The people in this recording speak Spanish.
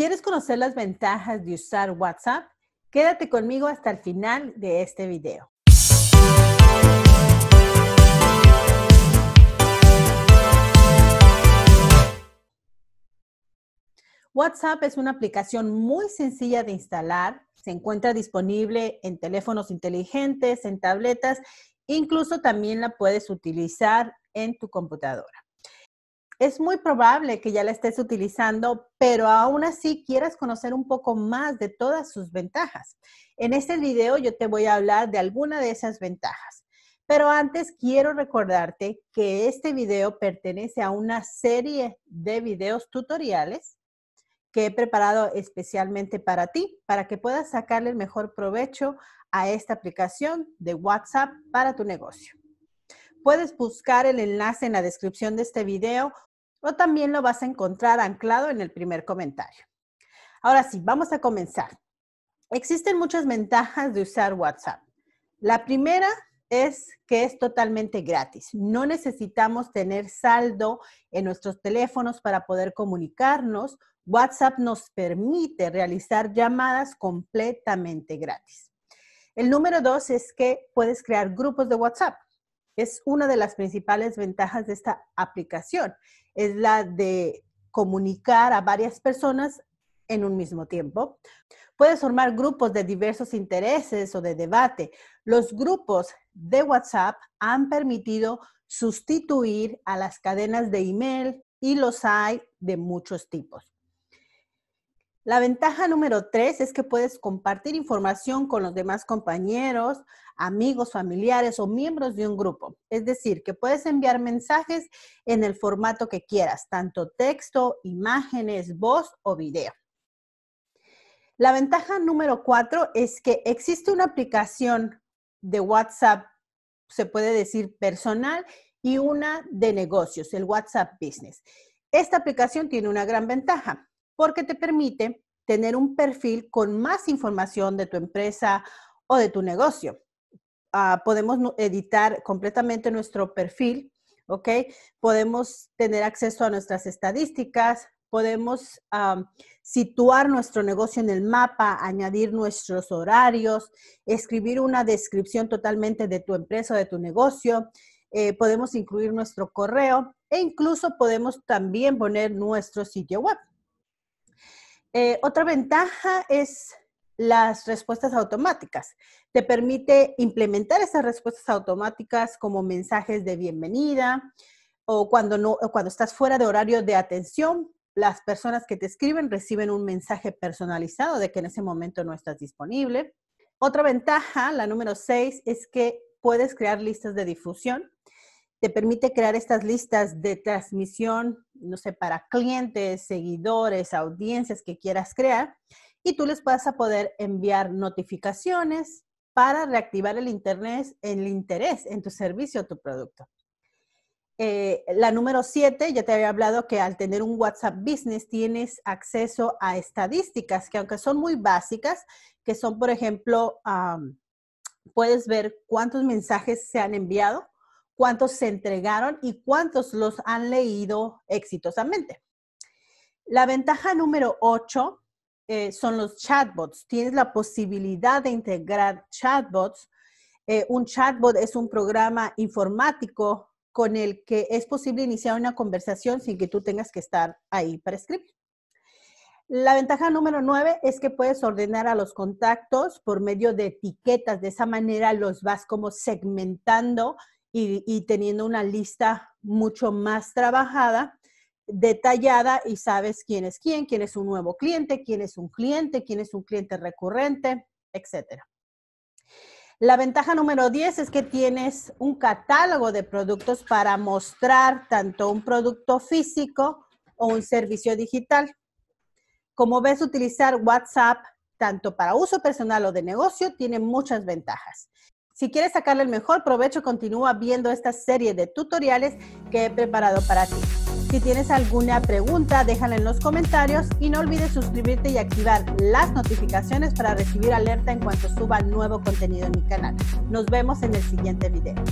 ¿Quieres conocer las ventajas de usar WhatsApp? Quédate conmigo hasta el final de este video. WhatsApp es una aplicación muy sencilla de instalar. Se encuentra disponible en teléfonos inteligentes, en tabletas, incluso también la puedes utilizar en tu computadora es muy probable que ya la estés utilizando, pero aún así quieras conocer un poco más de todas sus ventajas. En este video yo te voy a hablar de alguna de esas ventajas. Pero antes quiero recordarte que este video pertenece a una serie de videos tutoriales que he preparado especialmente para ti, para que puedas sacarle el mejor provecho a esta aplicación de WhatsApp para tu negocio. Puedes buscar el enlace en la descripción de este video o también lo vas a encontrar anclado en el primer comentario. Ahora sí, vamos a comenzar. Existen muchas ventajas de usar WhatsApp. La primera es que es totalmente gratis. No necesitamos tener saldo en nuestros teléfonos para poder comunicarnos. WhatsApp nos permite realizar llamadas completamente gratis. El número dos es que puedes crear grupos de WhatsApp es una de las principales ventajas de esta aplicación, es la de comunicar a varias personas en un mismo tiempo. Puedes formar grupos de diversos intereses o de debate. Los grupos de WhatsApp han permitido sustituir a las cadenas de email y los hay de muchos tipos. La ventaja número tres es que puedes compartir información con los demás compañeros, amigos, familiares o miembros de un grupo. Es decir, que puedes enviar mensajes en el formato que quieras, tanto texto, imágenes, voz o video. La ventaja número cuatro es que existe una aplicación de WhatsApp, se puede decir personal, y una de negocios, el WhatsApp Business. Esta aplicación tiene una gran ventaja porque te permite tener un perfil con más información de tu empresa o de tu negocio. Ah, podemos editar completamente nuestro perfil, ¿ok? Podemos tener acceso a nuestras estadísticas, podemos situar nuestro negocio en el mapa, añadir nuestros horarios, escribir una descripción totalmente de tu empresa o de tu negocio, eh, podemos incluir nuestro correo e incluso podemos también poner nuestro sitio web. Eh, otra ventaja es las respuestas automáticas. Te permite implementar esas respuestas automáticas como mensajes de bienvenida o cuando, no, o cuando estás fuera de horario de atención, las personas que te escriben reciben un mensaje personalizado de que en ese momento no estás disponible. Otra ventaja, la número seis, es que puedes crear listas de difusión te permite crear estas listas de transmisión, no sé, para clientes, seguidores, audiencias que quieras crear. Y tú les vas a poder enviar notificaciones para reactivar el, el interés en tu servicio o tu producto. Eh, la número siete ya te había hablado que al tener un WhatsApp Business tienes acceso a estadísticas que aunque son muy básicas, que son, por ejemplo, puedes ver cuántos mensajes se han enviado, cuántos se entregaron y cuántos los han leído exitosamente. La ventaja número 8 eh, son los chatbots. Tienes la posibilidad de integrar chatbots. Eh, un chatbot es un programa informático con el que es posible iniciar una conversación sin que tú tengas que estar ahí para escribir. La ventaja número 9 es que puedes ordenar a los contactos por medio de etiquetas. De esa manera los vas como segmentando y, teniendo una lista mucho más trabajada, detallada y sabes quién es quién, quién es un nuevo cliente, quién es un cliente, quién es un cliente recurrente, etc. La ventaja número 10 es que tienes un catálogo de productos para mostrar tanto un producto físico o un servicio digital. Como ves, utilizar WhatsApp tanto para uso personal o de negocio tiene muchas ventajas. Si quieres sacarle el mejor provecho, continúa viendo esta serie de tutoriales que he preparado para ti. Si tienes alguna pregunta, déjala en los comentarios y no olvides suscribirte y activar las notificaciones para recibir alerta en cuanto suba nuevo contenido en mi canal. Nos vemos en el siguiente video.